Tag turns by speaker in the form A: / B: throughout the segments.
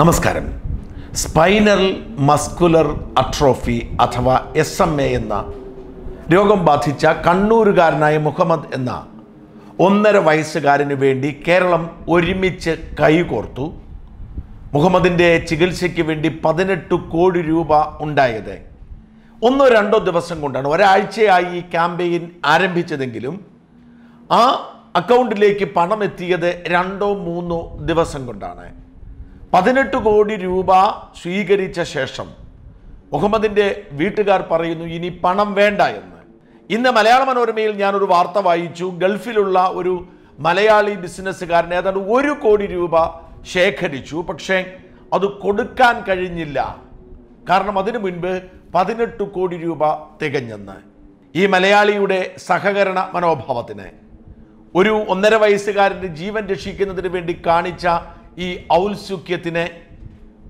A: നമസ്കാരം spinal muscular atrophy അഥവാ S M A എന്ന രോഗം ബാധിച്ച കണ്ണൂരുകാരനായ മുഹമ്മദ് എന്ന ഒന്നര വയസ്സുകാരന് വേണ്ടി കേരളം ഒരുമിച്ച് കൈകോർത്തു മുഹമ്മദിൻ്റെ ചികിത്സയ്ക്ക് വേണ്ടി പതിനെട്ട് കോടി രൂപ ഉണ്ടായത് ഒന്നോ രണ്ടോ ദിവസം കൊണ്ടാണ് ഒരാഴ്ചയായി ഈ ക്യാമ്പയിൻ ആരംഭിച്ചതെങ്കിലും ആ അക്കൗണ്ടിലേക്ക് പണം എത്തിയത് രണ്ടോ മൂന്നോ ദിവസം കൊണ്ടാണ് പതിനെട്ട് കോടി രൂപ സ്വീകരിച്ച ശേഷം മുഹമ്മദിൻ്റെ വീട്ടുകാർ പറയുന്നു ഇനി പണം വേണ്ട എന്ന് ഇന്ന് മലയാള മനോരമയിൽ ഞാനൊരു വാർത്ത വായിച്ചു ഗൾഫിലുള്ള ഒരു മലയാളി ബിസിനസ്സുകാരൻ ഏതാണ്ട് ഒരു കോടി രൂപ ശേഖരിച്ചു പക്ഷേ അത് കൊടുക്കാൻ കഴിഞ്ഞില്ല കാരണം അതിനു മുൻപ് പതിനെട്ട് കോടി രൂപ തികഞ്ഞെന്ന് ഈ മലയാളിയുടെ സഹകരണ മനോഭാവത്തിന് ഒരു ഒന്നര വയസ്സുകാരൻ്റെ ജീവൻ രക്ഷിക്കുന്നതിന് വേണ്ടി കാണിച്ച ഈ ഔത്സുഖ്യത്തിന്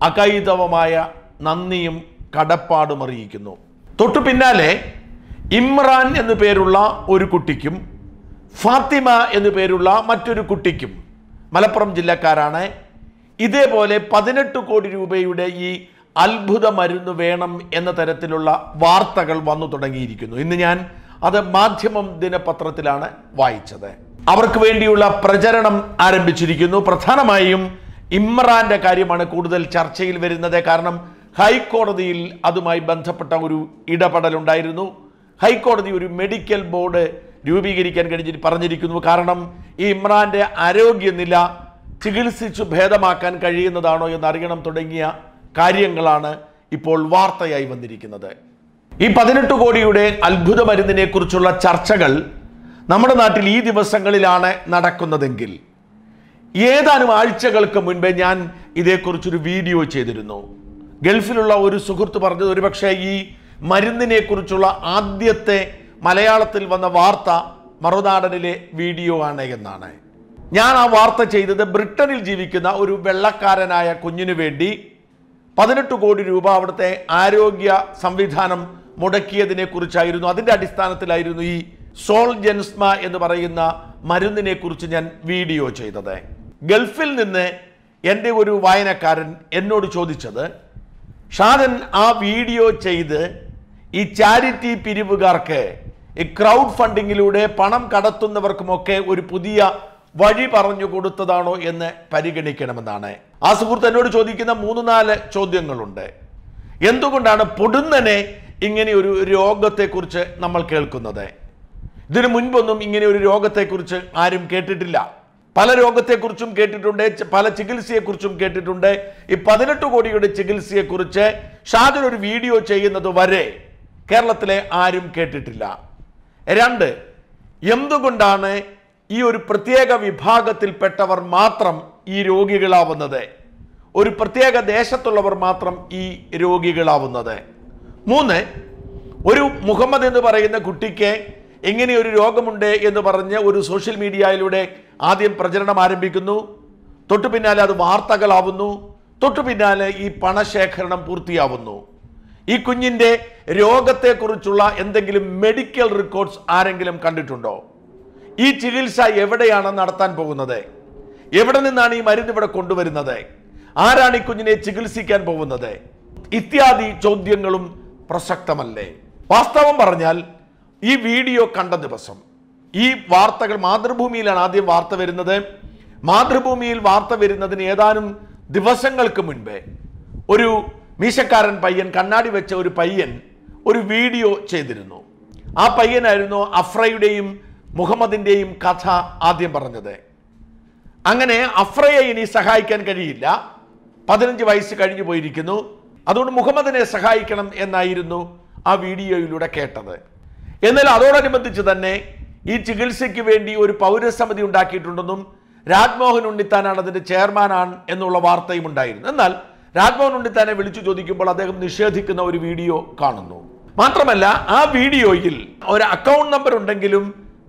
A: അകൈതവമായ നന്ദിയും കടപ്പാടും അറിയിക്കുന്നു തൊട്ടു പിന്നാലെ ഇമ്രാൻ എന്നു പേരുള്ള ഒരു കുട്ടിക്കും ഫാത്തിമ എന്നു പേരുള്ള മറ്റൊരു കുട്ടിക്കും മലപ്പുറം ജില്ലക്കാരാണ് ഇതേപോലെ പതിനെട്ട് കോടി രൂപയുടെ ഈ അത്ഭുത മരുന്ന് വേണം എന്ന തരത്തിലുള്ള വാർത്തകൾ വന്നു തുടങ്ങിയിരിക്കുന്നു ഇന്ന് ഞാൻ അത് മാധ്യമം ദിനപത്രത്തിലാണ് വായിച്ചത് അവർക്ക് വേണ്ടിയുള്ള പ്രചരണം ആരംഭിച്ചിരിക്കുന്നു പ്രധാനമായും ഇമ്രാന്റെ കാര്യമാണ് കൂടുതൽ ചർച്ചയിൽ വരുന്നത് കാരണം ഹൈക്കോടതിയിൽ അതുമായി ബന്ധപ്പെട്ട ഒരു ഇടപെടലുണ്ടായിരുന്നു ഹൈക്കോടതി ഒരു മെഡിക്കൽ ബോർഡ് രൂപീകരിക്കാൻ കഴിഞ്ഞിട്ട് പറഞ്ഞിരിക്കുന്നു കാരണം ഈ ഇമ്രാന്റെ ആരോഗ്യനില ചികിത്സിച്ചു ഭേദമാക്കാൻ കഴിയുന്നതാണോ അറിയണം തുടങ്ങിയ കാര്യങ്ങളാണ് ഇപ്പോൾ വാർത്തയായി വന്നിരിക്കുന്നത് ഈ പതിനെട്ട് കോടിയുടെ അത്ഭുത മരുന്നിനെക്കുറിച്ചുള്ള ചർച്ചകൾ നമ്മുടെ നാട്ടിൽ ഈ ദിവസങ്ങളിലാണ് നടക്കുന്നതെങ്കിൽ ഏതാനും ആഴ്ചകൾക്ക് മുൻപേ ഞാൻ ഇതേക്കുറിച്ചൊരു വീഡിയോ ചെയ്തിരുന്നു ഗൾഫിലുള്ള ഒരു സുഹൃത്ത് പറഞ്ഞത് ഒരുപക്ഷെ ഈ മരുന്നിനെക്കുറിച്ചുള്ള ആദ്യത്തെ മലയാളത്തിൽ വന്ന വാർത്ത മറുനാടനിലെ വീഡിയോ ആണ് എന്നാണ് ഞാൻ ആ വാർത്ത ചെയ്തത് ബ്രിട്ടനിൽ ജീവിക്കുന്ന ഒരു വെള്ളക്കാരനായ കുഞ്ഞിനു വേണ്ടി പതിനെട്ട് കോടി രൂപ അവിടുത്തെ ആരോഗ്യ സംവിധാനം മുടക്കിയതിനെ കുറിച്ചായിരുന്നു അതിൻ്റെ അടിസ്ഥാനത്തിലായിരുന്നു ഈ സോൾ ജെൻസ്മ എന്ന് പറയുന്ന മരുന്നിനെ കുറിച്ച് ഞാൻ വീഡിയോ ചെയ്തത് ഗൾഫിൽ നിന്ന് എൻ്റെ ഒരു വായനക്കാരൻ എന്നോട് ചോദിച്ചത് ഷാദൻ ആ വീഡിയോ ചെയ്ത് ഈ ചാരിറ്റി പിരിവുകാർക്ക് ഈ ക്രൗഡ് ഫണ്ടിങ്ങിലൂടെ പണം കടത്തുന്നവർക്കുമൊക്കെ ഒരു പുതിയ വഴി പറഞ്ഞു കൊടുത്തതാണോ എന്ന് പരിഗണിക്കണമെന്നാണ് ആ സുഹൃത്ത് എന്നോട് ചോദിക്കുന്ന മൂന്ന് നാല് ചോദ്യങ്ങളുണ്ട് എന്തുകൊണ്ടാണ് പൊടുന്നനെ ഇങ്ങനെ ഒരു രോഗത്തെക്കുറിച്ച് നമ്മൾ കേൾക്കുന്നത് ഇതിനു മുൻപൊന്നും ഇങ്ങനെ ഒരു രോഗത്തെക്കുറിച്ച് ആരും കേട്ടിട്ടില്ല പല രോഗത്തെക്കുറിച്ചും കേട്ടിട്ടുണ്ട് പല ചികിത്സയെക്കുറിച്ചും കേട്ടിട്ടുണ്ട് ഈ പതിനെട്ട് കോടിയുടെ ചികിത്സയെക്കുറിച്ച് ഷാജൻ ഒരു വീഡിയോ ചെയ്യുന്നത് വരെ കേരളത്തിലെ ആരും കേട്ടിട്ടില്ല രണ്ട് എന്തുകൊണ്ടാണ് ഈ ഒരു പ്രത്യേക വിഭാഗത്തിൽപ്പെട്ടവർ മാത്രം ഈ രോഗികളാവുന്നത് ഒരു പ്രത്യേക ദേശത്തുള്ളവർ മാത്രം ഈ രോഗികളാവുന്നത് മൂന്ന് ഒരു മുഹമ്മദ് എന്ന് പറയുന്ന കുട്ടിക്ക് ഇങ്ങനെ ഒരു രോഗമുണ്ട് എന്ന് പറഞ്ഞ് ഒരു സോഷ്യൽ മീഡിയയിലൂടെ ആദ്യം പ്രചരണം ആരംഭിക്കുന്നു തൊട്ടു പിന്നാലെ അത് വാർത്തകളാവുന്നു തൊട്ടു പിന്നാലെ ഈ പണശേഖരണം പൂർത്തിയാവുന്നു ഈ കുഞ്ഞിൻ്റെ രോഗത്തെക്കുറിച്ചുള്ള എന്തെങ്കിലും മെഡിക്കൽ റെക്കോർഡ്സ് ആരെങ്കിലും കണ്ടിട്ടുണ്ടോ ഈ ചികിത്സ എവിടെയാണ് നടത്താൻ പോകുന്നത് എവിടെ നിന്നാണ് ഈ മരുന്ന് ഇവിടെ കൊണ്ടുവരുന്നത് ആരാണ് ഈ കുഞ്ഞിനെ ചികിത്സിക്കാൻ പോകുന്നത് ഇത്യാദി ചോദ്യങ്ങളും പ്രസക്തമല്ലേ വാസ്തവം പറഞ്ഞാൽ ഈ വീഡിയോ കണ്ട ദിവസം ഈ വാർത്തകൾ മാതൃഭൂമിയിലാണ് ആദ്യം വാർത്ത വരുന്നത് മാതൃഭൂമിയിൽ വാർത്ത വരുന്നതിന് ഏതാനും ദിവസങ്ങൾക്ക് മുൻപേ ഒരു മീശക്കാരൻ പയ്യൻ കണ്ണാടി വെച്ച ഒരു പയ്യൻ ഒരു വീഡിയോ ചെയ്തിരുന്നു ആ പയ്യനായിരുന്നു അഫ്രയുടെയും മുഹമ്മദിൻ്റെയും കഥ ആദ്യം പറഞ്ഞത് അങ്ങനെ അഫ്രയെ ഇനി സഹായിക്കാൻ കഴിയില്ല പതിനഞ്ച് വയസ്സ് കഴിഞ്ഞു പോയിരിക്കുന്നു അതുകൊണ്ട് മുഹമ്മദിനെ സഹായിക്കണം എന്നായിരുന്നു ആ വീഡിയോയിലൂടെ കേട്ടത് എന്നാൽ അതോടനുബന്ധിച്ച് തന്നെ ഈ ചികിത്സയ്ക്ക് വേണ്ടി ഒരു പൗരസമിതി ഉണ്ടാക്കിയിട്ടുണ്ടെന്നും രാജ്മോഹൻ ഉണ്ണിത്താനാണ് അതിൻ്റെ ചെയർമാനാണ് എന്നുള്ള വാർത്തയും ഉണ്ടായിരുന്നു എന്നാൽ രാജ്മോഹൻ ഉണ്ണിത്താനെ വിളിച്ചു ചോദിക്കുമ്പോൾ അദ്ദേഹം നിഷേധിക്കുന്ന ഒരു വീഡിയോ കാണുന്നു മാത്രമല്ല ആ വീഡിയോയിൽ ഒരു അക്കൗണ്ട് നമ്പർ ഉണ്ടെങ്കിലും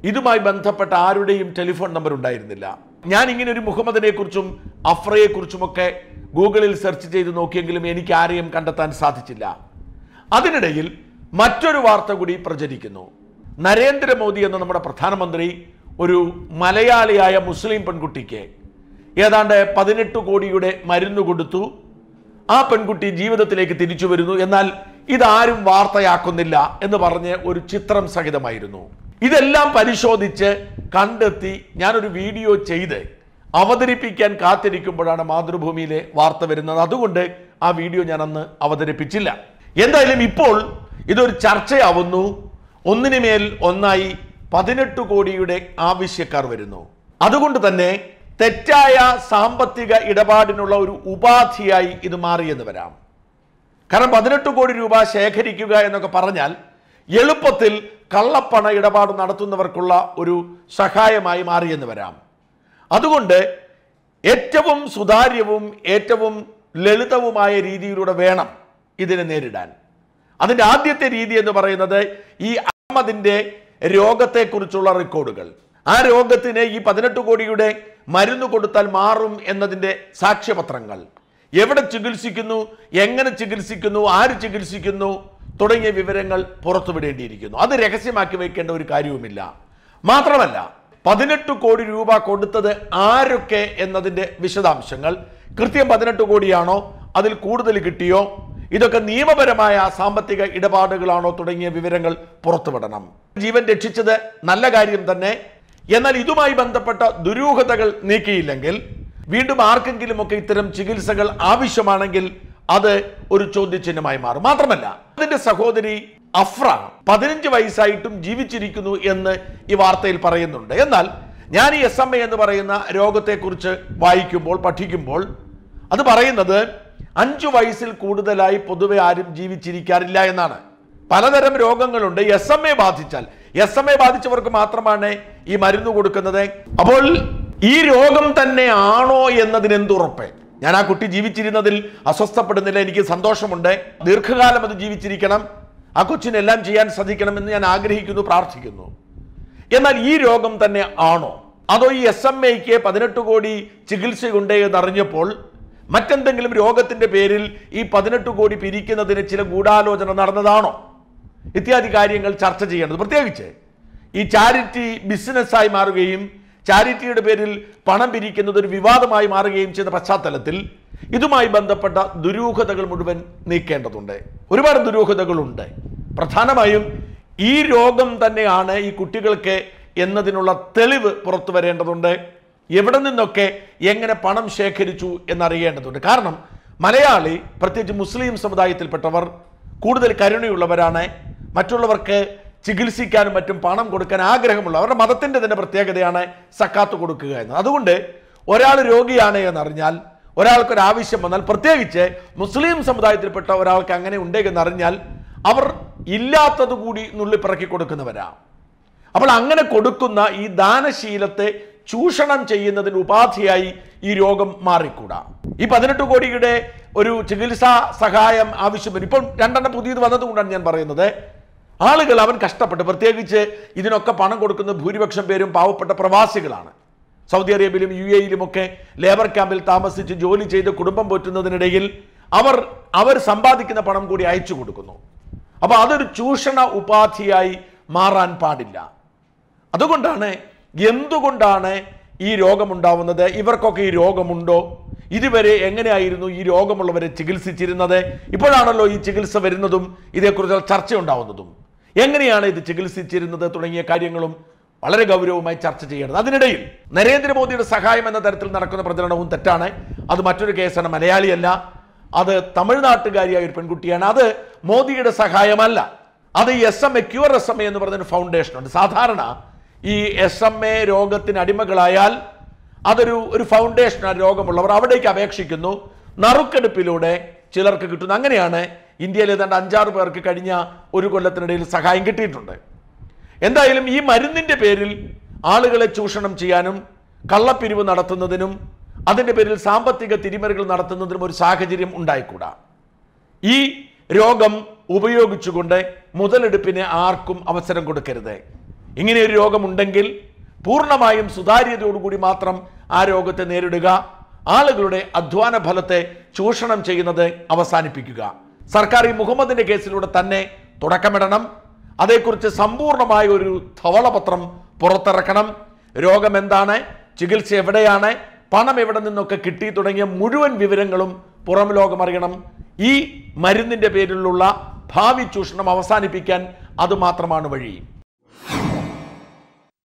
A: ഇതുമായി ബന്ധപ്പെട്ട ആരുടെയും ടെലിഫോൺ നമ്പർ ഉണ്ടായിരുന്നില്ല ഞാൻ ഇങ്ങനെ ഒരു മുഹമ്മദിനെ കുറിച്ചും അഫ്രയെ കുറിച്ചുമൊക്കെ ഗൂഗിളിൽ സെർച്ച് ചെയ്ത് നോക്കിയെങ്കിലും എനിക്ക് ആരെയും കണ്ടെത്താൻ സാധിച്ചില്ല അതിനിടയിൽ മറ്റൊരു വാർത്ത കൂടി പ്രചരിക്കുന്നു നരേന്ദ്രമോദി എന്ന നമ്മുടെ പ്രധാനമന്ത്രി ഒരു മലയാളിയായ മുസ്ലിം പെൺകുട്ടിക്ക് ഏതാണ്ട് പതിനെട്ട് കോടിയുടെ മരുന്ന് കൊടുത്തു ആ പെൺകുട്ടി ജീവിതത്തിലേക്ക് തിരിച്ചു വരുന്നു എന്നാൽ ഇതാരും വാർത്തയാക്കുന്നില്ല എന്ന് പറഞ്ഞ് ഒരു ചിത്രം സഹിതമായിരുന്നു ഇതെല്ലാം പരിശോധിച്ച് കണ്ടെത്തി ഞാനൊരു വീഡിയോ ചെയ്ത് അവതരിപ്പിക്കാൻ കാത്തിരിക്കുമ്പോഴാണ് മാതൃഭൂമിയിലെ വാർത്ത വരുന്നത് അതുകൊണ്ട് ആ വീഡിയോ ഞാൻ അന്ന് അവതരിപ്പിച്ചില്ല എന്തായാലും ഇപ്പോൾ ഇതൊരു ചർച്ചയാവുന്നു ഒന്നിനുമേൽ ഒന്നായി പതിനെട്ട് കോടിയുടെ ആവശ്യക്കാർ വരുന്നു അതുകൊണ്ട് തന്നെ തെറ്റായ സാമ്പത്തിക ഇടപാടിനുള്ള ഒരു ഉപാധിയായി ഇത് മാറിയെന്ന് വരാം കാരണം പതിനെട്ട് കോടി രൂപ ശേഖരിക്കുക എന്നൊക്കെ പറഞ്ഞാൽ എളുപ്പത്തിൽ കള്ളപ്പണ ഇടപാട് നടത്തുന്നവർക്കുള്ള ഒരു സഹായമായി മാറിയെന്ന് വരാം അതുകൊണ്ട് ഏറ്റവും സുതാര്യവും ഏറ്റവും ലളിതവുമായ രീതിയിലൂടെ വേണം ഇതിനെ നേരിടാൻ അതിൻ്റെ ആദ്യത്തെ രീതി എന്ന് പറയുന്നത് ഈ അഹമ്മദിൻ്റെ രോഗത്തെക്കുറിച്ചുള്ള റെക്കോർഡുകൾ ആ രോഗത്തിന് ഈ പതിനെട്ട് കോടിയുടെ മരുന്ന് കൊടുത്താൽ മാറും എന്നതിൻ്റെ സാക്ഷ്യപത്രങ്ങൾ എവിടെ ചികിത്സിക്കുന്നു എങ്ങനെ ചികിത്സിക്കുന്നു ആര് ചികിത്സിക്കുന്നു തുടങ്ങിയ വിവരങ്ങൾ പുറത്തുവിടേണ്ടിയിരിക്കുന്നു അത് രഹസ്യമാക്കി വയ്ക്കേണ്ട ഒരു കാര്യവുമില്ല മാത്രമല്ല പതിനെട്ട് കോടി രൂപ കൊടുത്തത് ആരൊക്കെ എന്നതിൻ്റെ വിശദാംശങ്ങൾ കൃത്യം പതിനെട്ട് കോടിയാണോ അതിൽ കൂടുതൽ കിട്ടിയോ ഇതൊക്കെ നിയമപരമായ സാമ്പത്തിക ഇടപാടുകളാണോ തുടങ്ങിയ വിവരങ്ങൾ പുറത്തുവിടണം ജീവൻ രക്ഷിച്ചത് നല്ല കാര്യം തന്നെ എന്നാൽ ഇതുമായി ബന്ധപ്പെട്ട ദുരൂഹതകൾ നീക്കിയില്ലെങ്കിൽ വീണ്ടും ആർക്കെങ്കിലുമൊക്കെ ഇത്തരം ചികിത്സകൾ ആവശ്യമാണെങ്കിൽ അത് ഒരു ചോദ്യചിഹ്നമായി മാറും മാത്രമല്ല അതിന്റെ സഹോദരി അഫ്ര പതിനഞ്ച് വയസ്സായിട്ടും ജീവിച്ചിരിക്കുന്നു എന്ന് ഈ വാർത്തയിൽ പറയുന്നുണ്ട് എന്നാൽ ഞാൻ ഈ എസ് എം എ എന്ന് പറയുന്ന രോഗത്തെക്കുറിച്ച് വായിക്കുമ്പോൾ പഠിക്കുമ്പോൾ അത് പറയുന്നത് അഞ്ചു വയസ്സിൽ കൂടുതലായി പൊതുവെ ആരും ജീവിച്ചിരിക്കാറില്ല എന്നാണ് പലതരം രോഗങ്ങളുണ്ട് എസ് എം എ ബാധിച്ചാൽ എസ് എം എ ബാധിച്ചവർക്ക് മാത്രമാണ് ഈ മരുന്ന് കൊടുക്കുന്നത് അപ്പോൾ ഈ രോഗം തന്നെ ആണോ എന്നതിന് എന്തുറപ്പ് ഞാൻ ആ കുട്ടി ജീവിച്ചിരുന്നതിൽ അസ്വസ്ഥപ്പെടുന്നില്ല എനിക്ക് സന്തോഷമുണ്ട് ദീർഘകാലം അത് ജീവിച്ചിരിക്കണം ആ കൊച്ചിനെല്ലാം ചെയ്യാൻ എന്ന് ഞാൻ ആഗ്രഹിക്കുന്നു പ്രാർത്ഥിക്കുന്നു എന്നാൽ ഈ രോഗം തന്നെ ആണോ അതോ ഈ എസ് എം എക്ക് പതിനെട്ട് കോടി ചികിത്സയുണ്ട് എന്നറിഞ്ഞപ്പോൾ മറ്റെന്തെങ്കിലും രോഗത്തിന്റെ പേരിൽ ഈ പതിനെട്ട് കോടി പിരിക്കുന്നതിന് ചില ഗൂഢാലോചന നടന്നതാണോ ഇത്യാദി കാര്യങ്ങൾ ചർച്ച ചെയ്യേണ്ടത് പ്രത്യേകിച്ച് ഈ ചാരിറ്റി ബിസിനസ്സായി മാറുകയും ചാരിറ്റിയുടെ പേരിൽ പണം പിരിക്കുന്നത് ഒരു വിവാദമായി മാറുകയും ചെയ്ത പശ്ചാത്തലത്തിൽ ഇതുമായി ബന്ധപ്പെട്ട ദുരൂഹതകൾ മുഴുവൻ നീക്കേണ്ടതുണ്ട് ഒരുപാട് ദുരൂഹതകളുണ്ട് പ്രധാനമായും ഈ രോഗം തന്നെയാണ് ഈ കുട്ടികൾക്ക് എന്നതിനുള്ള തെളിവ് പുറത്തു വരേണ്ടതുണ്ട് എവിടെ നിന്നൊക്കെ എങ്ങനെ പണം ശേഖരിച്ചു എന്നറിയേണ്ടതുണ്ട് കാരണം മലയാളി പ്രത്യേകിച്ച് മുസ്ലിം സമുദായത്തിൽപ്പെട്ടവർ കൂടുതൽ കരുണയുള്ളവരാണ് മറ്റുള്ളവർക്ക് ചികിത്സിക്കാനും മറ്റും പണം കൊടുക്കാൻ ആഗ്രഹമുള്ള അവരുടെ മതത്തിൻ്റെ തന്നെ പ്രത്യേകതയാണ് സക്കാത്ത് കൊടുക്കുക എന്ന് അതുകൊണ്ട് ഒരാൾ രോഗിയാണ് എന്നറിഞ്ഞാൽ ഒരാൾക്കൊരാവശ്യം ആവശ്യം വന്നാൽ പ്രത്യേകിച്ച് മുസ്ലിം സമുദായത്തിൽപ്പെട്ട ഒരാൾക്ക് അങ്ങനെ ഉണ്ടെന്നറിഞ്ഞാൽ അവർ ഇല്ലാത്തത് കൂടി നുള്ളിപ്പിറക്കി കൊടുക്കുന്നവരാണ് കൊടുക്കുന്നവരാ അപ്പോൾ അങ്ങനെ കൊടുക്കുന്ന ഈ ദാനശീലത്തെ ചൂഷണം ചെയ്യുന്നതിന് ഉപാധിയായി ഈ രോഗം മാറിക്കൂടാ ഈ പതിനെട്ട് കോടിയുടെ ഒരു ചികിത്സാ സഹായം ആവശ്യം ഇപ്പം രണ്ടെണ്ണം പുതിയത് വന്നതുകൊണ്ടാണ് ഞാൻ പറയുന്നത് ആളുകൾ അവൻ കഷ്ടപ്പെട്ട് പ്രത്യേകിച്ച് ഇതിനൊക്കെ പണം കൊടുക്കുന്ന ഭൂരിപക്ഷം പേരും പാവപ്പെട്ട പ്രവാസികളാണ് സൗദി അറേബ്യയിലും യു ഒക്കെ ലേബർ ക്യാമ്പിൽ താമസിച്ച് ജോലി ചെയ്ത് കുടുംബം പോറ്റുന്നതിനിടയിൽ അവർ അവർ സമ്പാദിക്കുന്ന പണം കൂടി അയച്ചു കൊടുക്കുന്നു അപ്പോൾ അതൊരു ചൂഷണ ഉപാധിയായി മാറാൻ പാടില്ല അതുകൊണ്ടാണ് എന്തുകൊണ്ടാണ് ഈ രോഗമുണ്ടാവുന്നത് ഇവർക്കൊക്കെ ഈ രോഗമുണ്ടോ ഇതുവരെ എങ്ങനെയായിരുന്നു ഈ രോഗമുള്ളവരെ ചികിത്സിച്ചിരുന്നത് ഇപ്പോഴാണല്ലോ ഈ ചികിത്സ വരുന്നതും ഇതേക്കുറിച്ചുള്ള ചർച്ച ഉണ്ടാവുന്നതും എങ്ങനെയാണ് ഇത് ചികിത്സിച്ചിരുന്നത് തുടങ്ങിയ കാര്യങ്ങളും വളരെ ഗൗരവമായി ചർച്ച ചെയ്യേണ്ടത് അതിനിടയിൽ നരേന്ദ്രമോദിയുടെ സഹായം എന്ന തരത്തിൽ നടക്കുന്ന പ്രചരണവും തെറ്റാണ് അത് മറ്റൊരു കേസാണ് മലയാളിയല്ല അത് തമിഴ്നാട്ടുകാരിയായ ഒരു പെൺകുട്ടിയാണ് അത് മോദിയുടെ സഹായമല്ല അത് S M A cure S M A എന്ന് പറയുന്ന ഫൗണ്ടേഷനുണ്ട് സാധാരണ ഈ എസ് എം എ രോഗത്തിന് അടിമകളായാൽ അതൊരു ഒരു ഫൗണ്ടേഷൻ ആ രോഗമുള്ളവർ അവിടേക്ക് അപേക്ഷിക്കുന്നു നറുക്കെടുപ്പിലൂടെ ചിലർക്ക് കിട്ടുന്നു അങ്ങനെയാണ് ഇന്ത്യയിൽ ഏതാണ്ട് അഞ്ചാറ് പേർക്ക് കഴിഞ്ഞ ഒരു കൊല്ലത്തിനിടയിൽ സഹായം കിട്ടിയിട്ടുണ്ട് എന്തായാലും ഈ മരുന്നിൻ്റെ പേരിൽ ആളുകളെ ചൂഷണം ചെയ്യാനും കള്ളപ്പിരിവ് നടത്തുന്നതിനും അതിൻ്റെ പേരിൽ സാമ്പത്തിക തിരിമറികൾ നടത്തുന്നതിനും ഒരു സാഹചര്യം ഉണ്ടായിക്കൂടാ ഈ രോഗം ഉപയോഗിച്ചുകൊണ്ട് മുതലെടുപ്പിന് ആർക്കും അവസരം കൊടുക്കരുത് ഒരു രോഗമുണ്ടെങ്കിൽ പൂർണ്ണമായും സുതാര്യതയോടുകൂടി മാത്രം ആ രോഗത്തെ നേരിടുക ആളുകളുടെ അധ്വാന ഫലത്തെ ചൂഷണം ചെയ്യുന്നത് അവസാനിപ്പിക്കുക സർക്കാർ ഈ മുഹമ്മദിന്റെ കേസിലൂടെ തന്നെ തുടക്കമിടണം അതേക്കുറിച്ച് സമ്പൂർണമായ ഒരു ധവളപത്രം പുറത്തിറക്കണം രോഗം എന്താണ് ചികിത്സ എവിടെയാണ് പണം എവിടെ നിന്നൊക്കെ കിട്ടി തുടങ്ങിയ മുഴുവൻ വിവരങ്ങളും പുറം ലോകമറിയണം ഈ മരുന്നിൻ്റെ പേരിലുള്ള ഭാവി ചൂഷണം അവസാനിപ്പിക്കാൻ അതുമാത്രമാണ് വഴി